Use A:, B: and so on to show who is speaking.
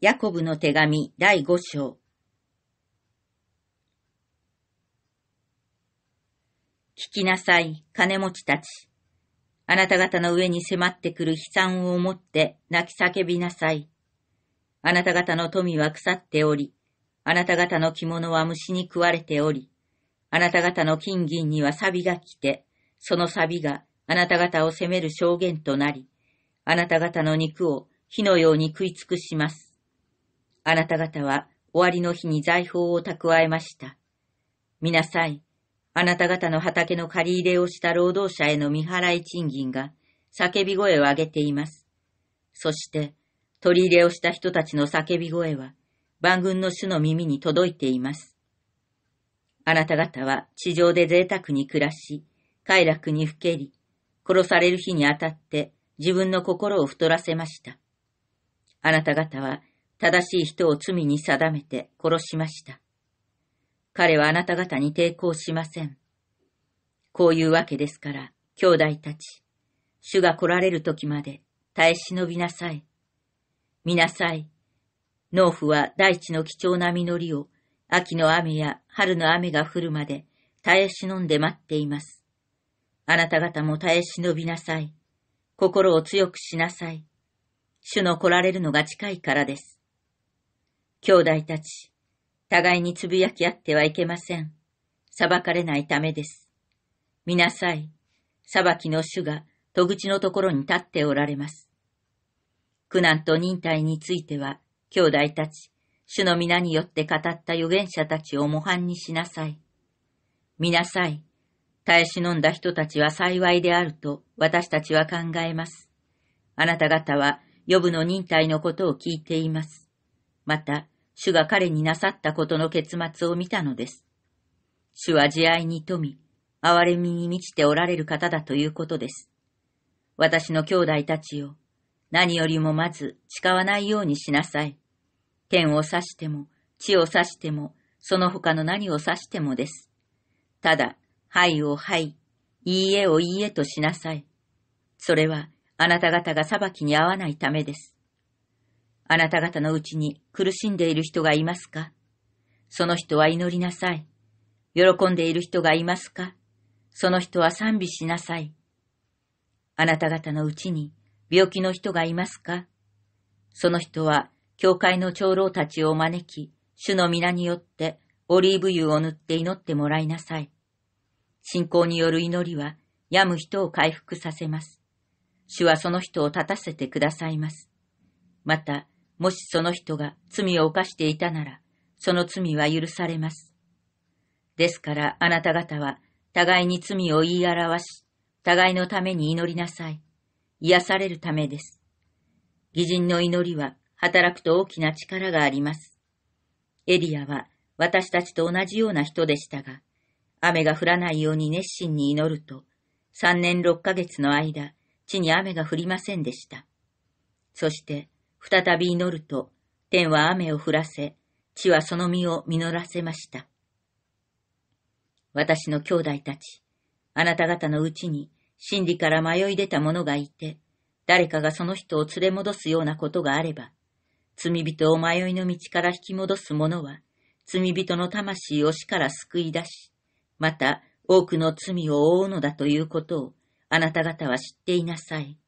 A: ヤコブの手紙第五章。聞きなさい、金持ちたち。あなた方の上に迫ってくる悲惨を思って泣き叫びなさい。あなた方の富は腐っており、あなた方の着物は虫に食われており、あなた方の金銀には錆が来て、その錆があなた方を責める証言となり、あなた方の肉を火のように食い尽くします。あなた方は終わりの日に財宝を蓄えました。見なさい。あなた方の畑の借り入れをした労働者への未払い賃金が叫び声を上げています。そして、取り入れをした人たちの叫び声は、万軍の主の耳に届いています。あなた方は地上で贅沢に暮らし、快楽にふけり、殺される日にあたって自分の心を太らせました。あなた方は正しい人を罪に定めて殺しました。彼はあなた方に抵抗しません。こういうわけですから、兄弟たち、主が来られる時まで耐え忍びなさい。見なさい。農夫は大地の貴重な実りを秋の雨や春の雨が降るまで耐え忍んで待っています。あなた方も耐え忍びなさい。心を強くしなさい。主の来られるのが近いからです。兄弟たち、互いにつぶやき合ってはいけません。裁かれないためです。見なさい。裁きの主が戸口のところに立っておられます。苦難と忍耐については、兄弟たち、主の皆によって語った預言者たちを模範にしなさい。見なさい。耐え忍んだ人たちは幸いであると私たちは考えます。あなた方は、予部の忍耐のことを聞いています。また、主が彼になさったことの結末を見たのです。主は慈愛に富み、憐れみに満ちておられる方だということです。私の兄弟たちよ、何よりもまず誓わないようにしなさい。天を刺しても、地を刺しても、その他の何を指してもです。ただ、はいをはい、いいえをいいえとしなさい。それは、あなた方が裁きに合わないためです。あなた方のうちに苦しんでいる人がいますかその人は祈りなさい。喜んでいる人がいますかその人は賛美しなさい。あなた方のうちに病気の人がいますかその人は教会の長老たちを招き、主の皆によってオリーブ油を塗って祈ってもらいなさい。信仰による祈りは病む人を回復させます。主はその人を立たせてくださいます。また、もしその人が罪を犯していたなら、その罪は許されます。ですからあなた方は、互いに罪を言い表し、互いのために祈りなさい。癒されるためです。義人の祈りは、働くと大きな力があります。エリアは、私たちと同じような人でしたが、雨が降らないように熱心に祈ると、3年6ヶ月の間、地に雨が降りませんでした。そして、再び祈ると、天は雨を降らせ、地はその実を実らせました。私の兄弟たち、あなた方のうちに真理から迷い出た者がいて、誰かがその人を連れ戻すようなことがあれば、罪人を迷いの道から引き戻す者は、罪人の魂を死から救い出し、また多くの罪を負うのだということを、あなた方は知っていなさい。